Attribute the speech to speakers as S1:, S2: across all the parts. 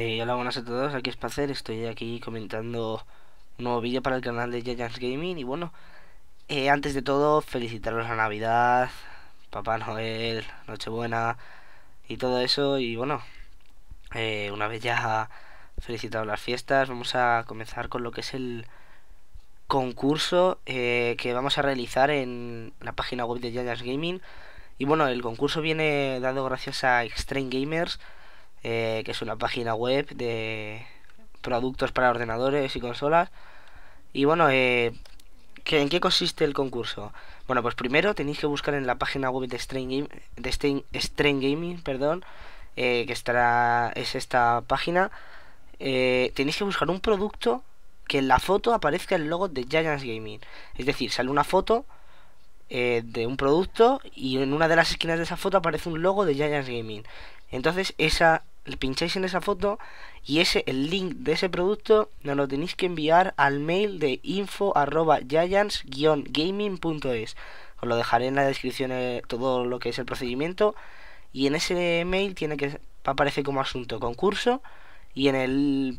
S1: Eh, hola, buenas a todos, aquí es Pacer, estoy aquí comentando un nuevo vídeo para el canal de Giants Gaming y bueno, eh, antes de todo felicitaros a Navidad, Papá Noel, Nochebuena y todo eso y bueno, eh, una vez ya felicitado las fiestas, vamos a comenzar con lo que es el concurso que vamos a realizar en la página web de Giants Gaming y bueno, el concurso viene dado gracias a Extreme Gamers, eh, que es una página web de productos para ordenadores y consolas. Y bueno, eh, ¿en qué consiste el concurso? Bueno, pues primero tenéis que buscar en la página web de Strain, de Gaming, perdón, eh, que estará, es esta página. tenéis que buscar un producto que en la foto aparezca el logo de Giants Gaming. Es decir, sale una foto de un producto y en una de las esquinas de esa foto aparece un logo de Giants Gaming. Entonces esa, pincháis en esa foto y ese el link de ese producto nos lo tenéis que enviar al mail de info giants-gaming.es. Os lo dejaré en la descripción eh, todo lo que es el procedimiento y en ese mail tiene que aparecer como asunto concurso y en el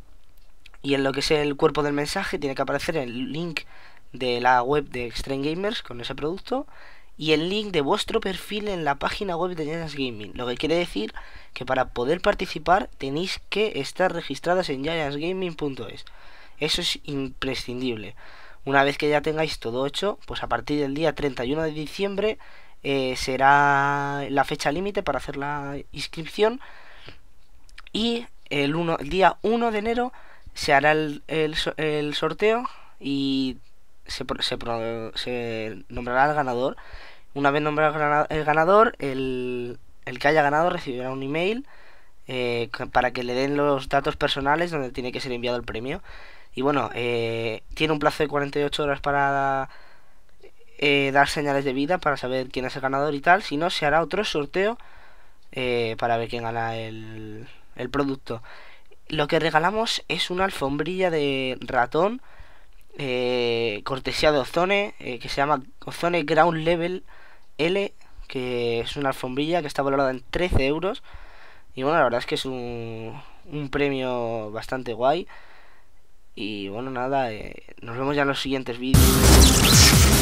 S1: y en lo que es el cuerpo del mensaje tiene que aparecer el link de la web de Extreme Gamers con ese producto y el link de vuestro perfil en la página web de Giants Gaming. Lo que quiere decir que para poder participar tenéis que estar registradas en giantsgaming.es. Eso es imprescindible. Una vez que ya tengáis todo hecho, pues a partir del día 31 de diciembre eh, será la fecha límite para hacer la inscripción. Y el, día 1 de enero se hará el, el sorteo y se, nombrará al ganador. Una vez nombrado el ganador, el, que haya ganado recibirá un email eh, para que le den los datos personales donde tiene que ser enviado el premio. Y bueno, eh, tiene un plazo de 48 horas para eh, dar señales de vida, para saber quién es el ganador y tal. Si no, se hará otro sorteo para ver quién gana el producto. Lo que regalamos es una alfombrilla de ratón eh, cortesía de Ozone, eh, que se llama Ozone Ground Level L, que es una alfombrilla que está valorada en 13 euros. Y bueno, la verdad es que es un, un premio bastante guay. Y bueno, nada, eh, nos vemos ya en los siguientes vídeos.